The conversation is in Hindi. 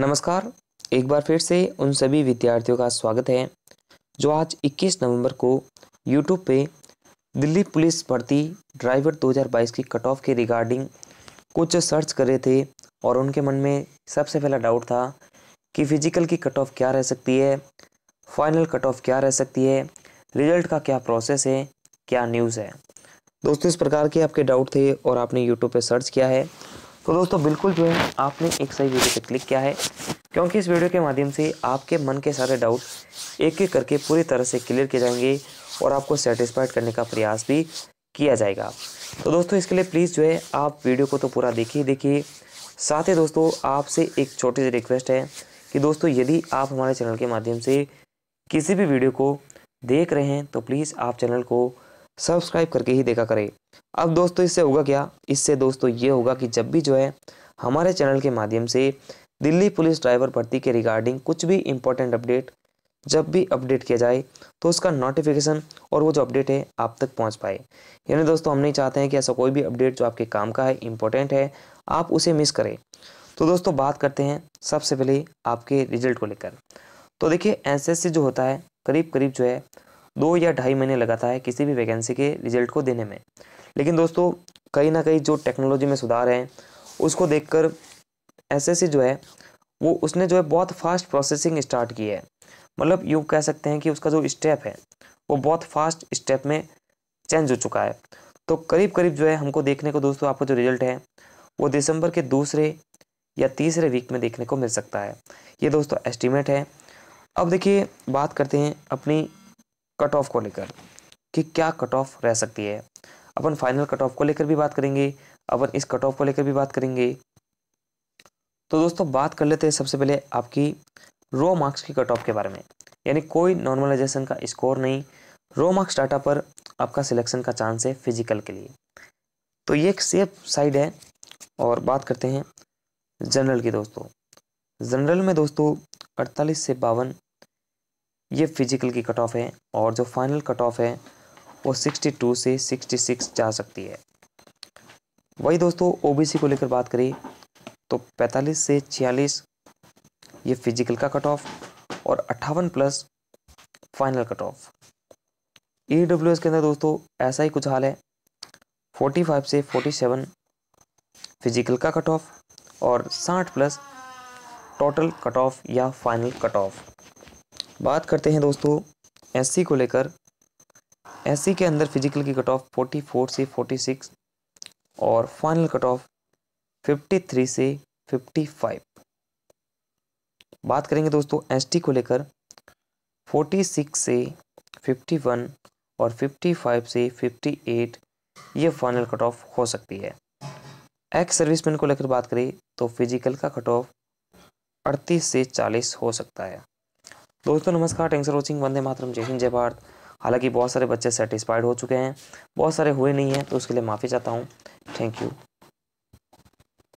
नमस्कार एक बार फिर से उन सभी विद्यार्थियों का स्वागत है जो आज 21 नवंबर को यूट्यूब पे दिल्ली पुलिस भर्ती ड्राइवर 2022 की कट ऑफ के रिगार्डिंग कुछ सर्च कर रहे थे और उनके मन में सबसे पहला डाउट था कि फिजिकल की कट ऑफ क्या रह सकती है फाइनल कट ऑफ क्या रह सकती है रिजल्ट का क्या प्रोसेस है क्या न्यूज़ है दोस्तों इस प्रकार के आपके डाउट थे और आपने यूट्यूब पर सर्च किया है तो दोस्तों बिल्कुल जो है आपने एक सही वीडियो पर क्लिक किया है क्योंकि इस वीडियो के माध्यम से आपके मन के सारे डाउट एक एक करके पूरी तरह से क्लियर किए जाएंगे और आपको सेटिस्फाइड करने का प्रयास भी किया जाएगा तो दोस्तों इसके लिए प्लीज़ जो है आप वीडियो को तो पूरा देखिए देखिए साथ ही दोस्तों आपसे एक छोटी सी रिक्वेस्ट है कि दोस्तों यदि आप हमारे चैनल के माध्यम से किसी भी वीडियो को देख रहे हैं तो प्लीज़ आप चैनल को सब्सक्राइब करके ही देखा करें अब दोस्तों इससे होगा क्या इससे दोस्तों ये होगा कि जब भी जो है हमारे चैनल के माध्यम से दिल्ली पुलिस ड्राइवर भर्ती के रिगार्डिंग कुछ भी इम्पोर्टेंट अपडेट जब भी अपडेट किया जाए तो उसका नोटिफिकेशन और वो जो अपडेट है आप तक पहुंच पाए यानी दोस्तों हम नहीं चाहते हैं कि ऐसा कोई भी अपडेट जो आपके काम का है इम्पोर्टेंट है आप उसे मिस करें तो दोस्तों बात करते हैं सबसे पहले आपके रिजल्ट को लेकर तो देखिए एन जो होता है करीब करीब जो है दो या ढाई महीने लगाता है किसी भी वैकेंसी के रिजल्ट को देने में लेकिन दोस्तों कहीं ना कहीं जो टेक्नोलॉजी में सुधार हैं उसको देखकर एसएससी जो है वो उसने जो है बहुत फास्ट प्रोसेसिंग स्टार्ट की है मतलब यूँ कह सकते हैं कि उसका जो स्टेप है वो बहुत फास्ट स्टेप में चेंज हो चुका है तो करीब करीब जो है हमको देखने को दोस्तों आपका जो रिजल्ट है वो दिसंबर के दूसरे या तीसरे वीक में देखने को मिल सकता है ये दोस्तों एस्टिमेट है अब देखिए बात करते हैं अपनी कट ऑफ को लेकर कि क्या कट ऑफ रह सकती है अपन फाइनल कट ऑफ को लेकर भी बात करेंगे अपन इस कट ऑफ को लेकर भी बात करेंगे तो दोस्तों बात कर लेते हैं सबसे पहले आपकी रो मार्क्स की कट ऑफ के बारे में यानी कोई नॉर्मलाइजेशन का स्कोर नहीं रो मार्क्स डाटा पर आपका सिलेक्शन का चांस है फिजिकल के लिए तो ये एक सेफ साइड है और बात करते हैं जनरल की दोस्तों जनरल में दोस्तों 48 से बावन ये फिजिकल की कट ऑफ है और जो फाइनल कट ऑफ है वो 62 से 66 जा सकती है वही दोस्तों ओबीसी को लेकर बात करें तो 45 से 46 ये फिजिकल का कट ऑफ और अट्ठावन plus final cut off E W S के अंदर दोस्तों ऐसा ही कुछ हाल है 45 से 47 फिजिकल का कट ऑफ और 60 प्लस टोटल कट ऑफ या फाइनल कट ऑफ बात करते हैं दोस्तों एस को लेकर एस के अंदर फिजिकल की कट ऑफ फोर्टी फोर से फोर्टी सिक्स और final cut off fifty three से फिफ्टी फाइव बात करेंगे दोस्तों एस को लेकर फोर्टी सिक्स से फिफ्टी वन और फिफ्टी फाइव से फिफ्टी एट ये फाइनल कट ऑफ हो सकती है एक्स सर्विसमैन को लेकर बात करें तो फिजिकल का कट ऑफ अड़तीस से चालीस हो सकता है दोस्तों नमस्कार टेंसर फॉर वॉचिंग वंदे मातरम जय हिंद जय भारत हालांकि बहुत सारे बच्चे सेटिस्फाइड हो चुके हैं बहुत सारे हुए नहीं हैं तो उसके लिए माफ़ी चाहता हूँ थैंक यू